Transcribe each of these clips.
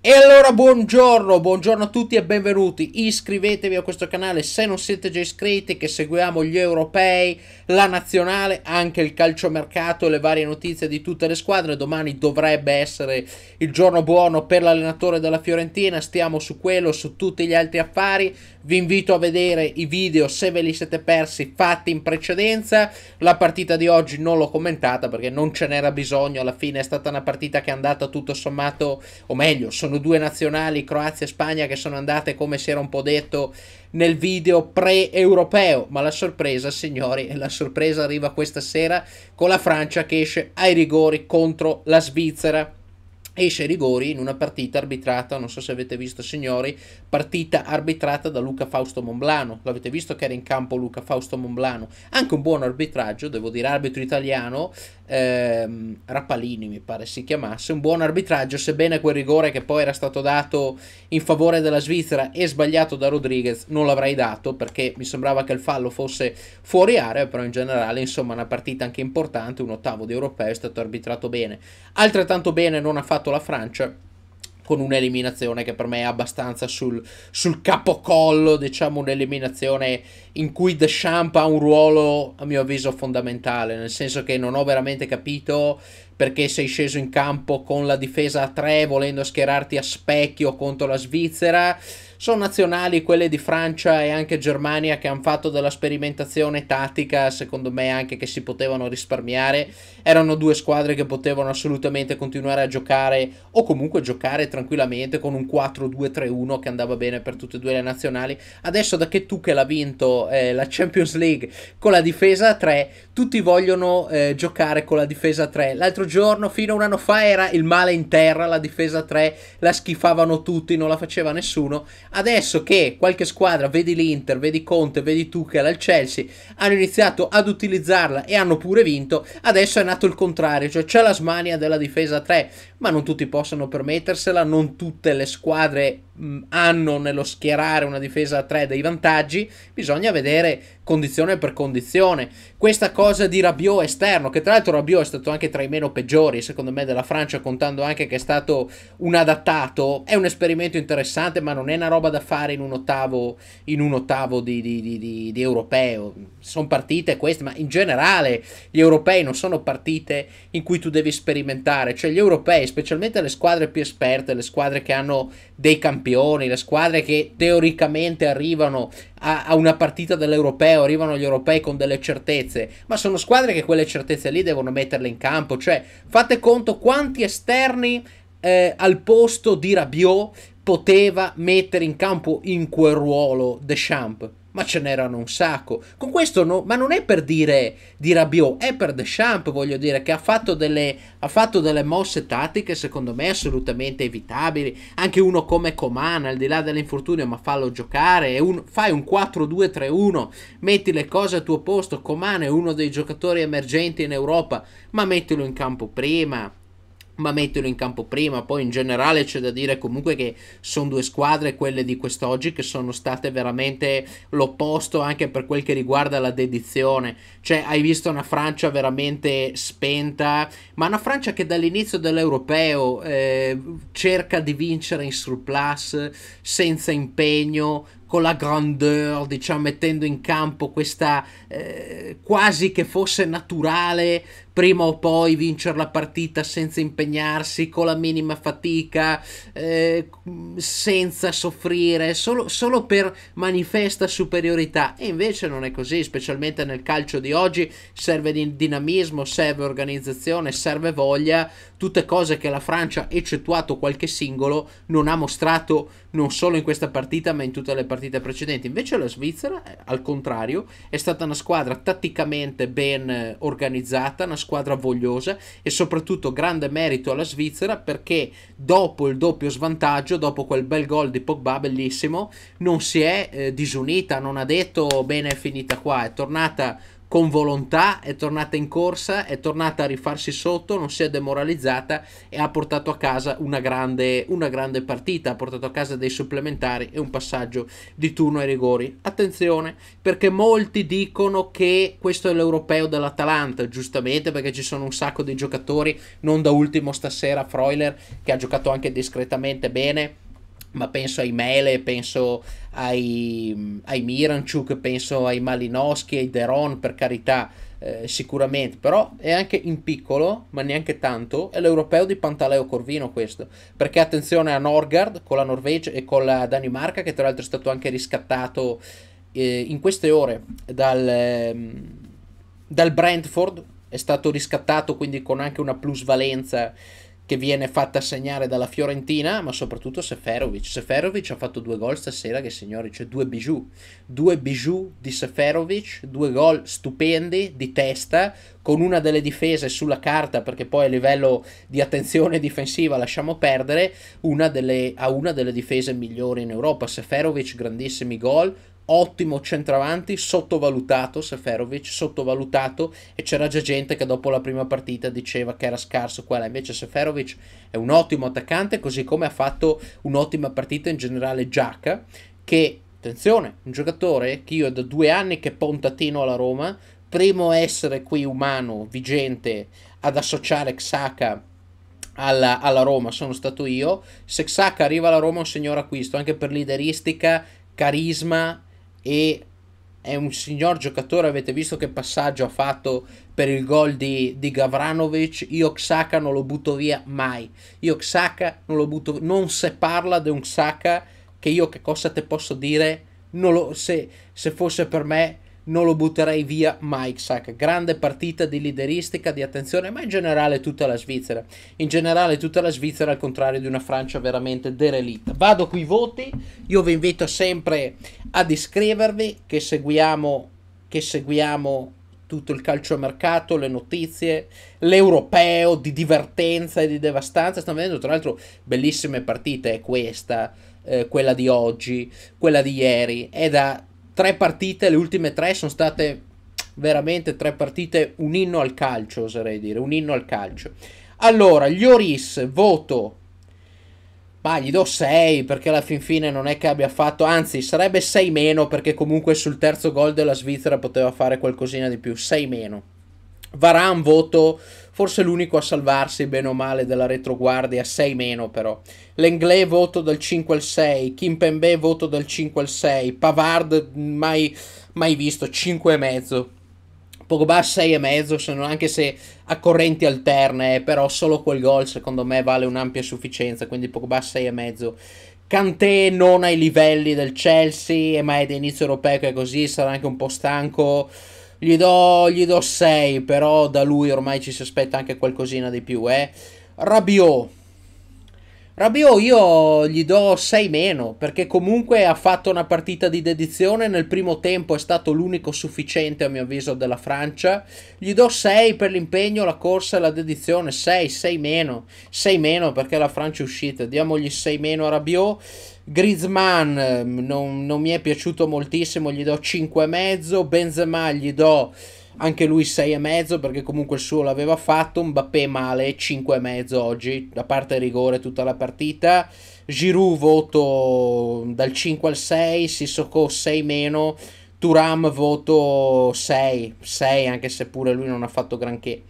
E allora buongiorno, buongiorno a tutti e benvenuti, iscrivetevi a questo canale se non siete già iscritti che seguiamo gli europei, la nazionale, anche il calciomercato e le varie notizie di tutte le squadre, domani dovrebbe essere il giorno buono per l'allenatore della Fiorentina, stiamo su quello, su tutti gli altri affari, vi invito a vedere i video se ve li siete persi fatti in precedenza, la partita di oggi non l'ho commentata perché non ce n'era bisogno, alla fine è stata una partita che è andata tutto sommato, o meglio, sono sono due nazionali, Croazia e Spagna, che sono andate come si era un po' detto nel video pre-europeo. Ma la sorpresa, signori, la sorpresa arriva questa sera con la Francia che esce ai rigori contro la Svizzera esce ai rigori in una partita arbitrata, non so se avete visto signori, partita arbitrata da Luca Fausto Monblano, l'avete visto che era in campo Luca Fausto Monblano, anche un buon arbitraggio, devo dire arbitro italiano, ehm, Rapalini mi pare si chiamasse, un buon arbitraggio sebbene quel rigore che poi era stato dato in favore della Svizzera e sbagliato da Rodriguez non l'avrei dato perché mi sembrava che il fallo fosse fuori area, però in generale insomma una partita anche importante, un ottavo di europeo è stato arbitrato bene, altrettanto bene non ha fatto eliminato la Francia con un'eliminazione che per me è abbastanza sul, sul, capocollo, diciamo un'eliminazione in cui Deschamps ha un ruolo a mio avviso fondamentale, nel senso che non ho veramente capito perché sei sceso in campo con la difesa a 3 volendo schierarti a specchio contro la Svizzera. Sono nazionali quelle di Francia e anche Germania che hanno fatto della sperimentazione tattica, secondo me anche che si potevano risparmiare. Erano due squadre che potevano assolutamente continuare a giocare o comunque giocare tranquillamente con un 4-2-3-1 che andava bene per tutte e due le nazionali. Adesso da che tu che l'ha vinto eh, la Champions League con la difesa a 3, tutti vogliono eh, giocare con la difesa a 3. L'altro giorno, fino a un anno fa, era il male in terra, la difesa 3 la schifavano tutti, non la faceva nessuno. Adesso che qualche squadra, vedi l'Inter, vedi Conte, vedi Tuchel il Chelsea, hanno iniziato ad utilizzarla e hanno pure vinto, adesso è nato il contrario, cioè c'è la smania della difesa 3, ma non tutti possono permettersela, non tutte le squadre hanno nello schierare una difesa 3 dei vantaggi, bisogna vedere condizione per condizione. Questa cosa di Rabiot esterno, che tra l'altro Rabiot è stato anche tra i meno peggiori, secondo me, della Francia, contando anche che è stato un adattato, è un esperimento interessante, ma non è una roba da fare in un ottavo, in un ottavo di, di, di, di europeo. Sono partite queste, ma in generale gli europei non sono partite in cui tu devi sperimentare. Cioè gli europei, specialmente le squadre più esperte, le squadre che hanno dei campioni, le squadre che teoricamente arrivano a, a una partita dell'Europeo, arrivano gli europei con delle certezze, ma sono squadre che quelle certezze lì devono metterle in campo, cioè fate conto quanti esterni eh, al posto di Rabiot poteva mettere in campo in quel ruolo Deschamps ma ce n'erano un sacco. Con questo, no, ma non è per dire di Rabiot, è per Deschamps, voglio dire, che ha fatto, delle, ha fatto delle mosse tattiche, secondo me, assolutamente evitabili. Anche uno come Coman, al di là dell'infortunio, ma fallo giocare, un, fai un 4-2-3-1, metti le cose al tuo posto. Coman è uno dei giocatori emergenti in Europa, ma mettilo in campo prima ma mettilo in campo prima. Poi in generale c'è da dire comunque che sono due squadre, quelle di quest'oggi, che sono state veramente l'opposto anche per quel che riguarda la dedizione. Cioè hai visto una Francia veramente spenta, ma una Francia che dall'inizio dell'europeo eh, cerca di vincere in surplus, senza impegno, con la grandeur, diciamo, mettendo in campo questa eh, quasi che fosse naturale prima o poi vincere la partita senza impegnarsi, con la minima fatica, eh, senza soffrire, solo, solo, per manifesta superiorità. E invece non è così, specialmente nel calcio di oggi serve dinamismo, serve organizzazione, serve voglia, tutte cose che la Francia, eccettuato qualche singolo, non ha mostrato non solo in questa partita ma in tutte le partite partita precedente. Invece la Svizzera, eh, al contrario, è stata una squadra tatticamente ben eh, organizzata, una squadra vogliosa e soprattutto grande merito alla Svizzera perché dopo il doppio svantaggio, dopo quel bel gol di Pogba bellissimo, non si è eh, disunita, non ha detto bene è finita qua, è tornata con volontà, è tornata in corsa, è tornata a rifarsi sotto, non si è demoralizzata e ha portato a casa una grande, una grande partita, ha portato a casa dei supplementari e un passaggio di turno ai rigori. Attenzione, perché molti dicono che questo è l'europeo dell'Atalanta, giustamente perché ci sono un sacco di giocatori, non da ultimo stasera Freuler che ha giocato anche discretamente bene ma penso ai Mele, penso ai, ai Miranchuk, penso ai Malinowski, ai Deron, per carità, eh, sicuramente, però è anche in piccolo, ma neanche tanto, è l'europeo di Pantaleo Corvino questo, perché attenzione a Norgard con la Norvegia e con la Danimarca, che tra l'altro è stato anche riscattato eh, in queste ore dal, ehm, dal Brentford, è stato riscattato quindi con anche una plusvalenza che viene fatta segnare dalla Fiorentina, ma soprattutto Seferovic. Seferovic ha fatto due gol stasera, che signori, cioè due bijou. Due bijou di Seferovic, due gol stupendi di testa, con una delle difese sulla carta, perché poi a livello di attenzione difensiva lasciamo perdere, una delle, ha una delle difese migliori in Europa. Seferovic, grandissimi gol, ottimo centravanti, sottovalutato Seferovic, sottovalutato e c'era già gente che dopo la prima partita diceva che era scarso quella, invece Seferovic è un ottimo attaccante, così come ha fatto un'ottima partita in generale Giacca, che, attenzione, un giocatore che io da due anni che pontatino alla Roma, primo essere qui umano, vigente, ad associare Xhaka alla, alla Roma sono stato io, se Xhaka arriva alla Roma è un signor acquisto, anche per lideristica carisma e è un signor giocatore, avete visto che passaggio ha fatto per il gol di, di Gavranovic, io Xhaka non lo butto via mai, io Xhaka non lo butto via, non se parla di un Xhaka che io che cosa te posso dire, lo, se, se fosse per me non lo butterei via mai Sack. Grande partita di lideristica, di attenzione, ma in generale tutta la Svizzera. In generale tutta la Svizzera al contrario di una Francia veramente derelitta. Vado qui voti, io vi invito sempre ad iscrivervi che seguiamo, che seguiamo tutto il calciomercato, le notizie, l'europeo di divertenza e di devastanza. Stiamo vedendo tra l'altro bellissime partite, è questa, eh, quella di oggi, quella di ieri. È da tre partite, le ultime tre sono state veramente tre partite, un inno al calcio, oserei dire, un inno al calcio. Allora, gli Oris, voto, ma gli do 6 perché alla fin fine non è che abbia fatto, anzi sarebbe 6 meno perché comunque sul terzo gol della Svizzera poteva fare qualcosina di più, 6 meno. Varà voto forse l'unico a salvarsi bene o male della retroguardia, 6 meno però. Lenglet voto dal 5 al 6, Kimpembe voto dal 5 al 6, Pavard mai, mai visto, 5,5. Pogba 6,5, anche se a correnti alterne, eh, però solo quel gol secondo me vale un'ampia sufficienza, quindi Pogba 6,5. Kanté non ai livelli del Chelsea, ma è di inizio europeo che è così, sarà anche un po' stanco gli do, gli do 6, però da lui ormai ci si aspetta anche qualcosina di più. Eh. Rabiot, Rabio oh, io gli do 6 meno perché comunque ha fatto una partita di dedizione nel primo tempo è stato l'unico sufficiente a mio avviso della Francia gli do 6 per l'impegno, la corsa e la dedizione 6, 6 meno 6 meno perché la Francia è uscita diamogli 6 meno a Rabiot oh. Griezmann ehm, non, non mi è piaciuto moltissimo gli do 5,5 Benzema gli do anche lui 6,5 perché comunque il suo l'aveva fatto, Mbappé male 5,5 oggi, a parte rigore tutta la partita, Giroud voto dal 5 al 6, Sissoko 6 meno, Turam voto 6, 6 anche se pure lui non ha fatto granché.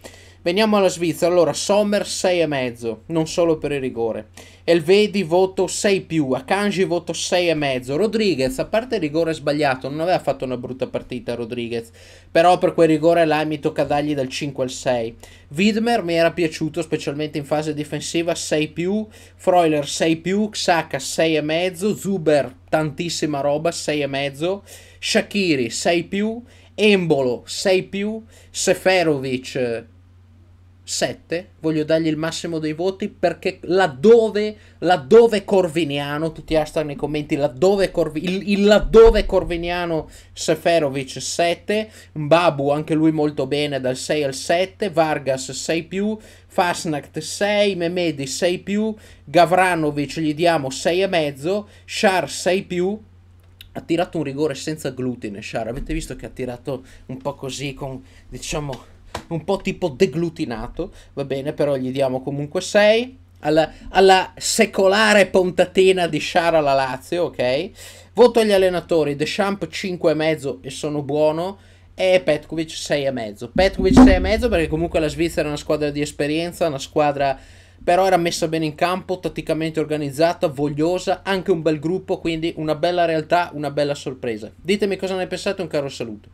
Veniamo alla Svizzera, allora Sommer 6,5, non solo per il rigore. Elvedi voto 6 più, Akanji voto 6,5. Rodriguez, a parte il rigore sbagliato, non aveva fatto una brutta partita Rodriguez, però per quel rigore là mi tocca dargli dal 5 al 6. Widmer mi era piaciuto, specialmente in fase difensiva, 6 più, Freuler 6 più, Xhaka 6,5, Zuber tantissima roba, 6,5, Shakiri 6 più, Embolo 6 più, Seferovic 7, voglio dargli il massimo dei voti perché laddove, laddove Corviniano, tutti hashtag nei commenti, laddove Corvi, il, il, laddove Corviniano Seferovic 7, Babu anche lui molto bene dal 6 al 7, Vargas 6 più, Fasnacht 6, Memedi 6 più, Gavranovic gli diamo 6 e mezzo, Shar 6 più, ha tirato un rigore senza glutine Shar, avete visto che ha tirato un po' così con diciamo un po' tipo deglutinato, va bene, però gli diamo comunque 6. Alla, alla, secolare pontatina di Sciara la Lazio, ok? Voto agli allenatori, Deschamps 5,5 e sono buono e Petkovic 6,5. Petkovic 6,5 perché comunque la Svizzera è una squadra di esperienza, una squadra però era messa bene in campo, tatticamente organizzata, vogliosa, anche un bel gruppo, quindi una bella realtà, una bella sorpresa. Ditemi cosa ne pensate, un caro saluto.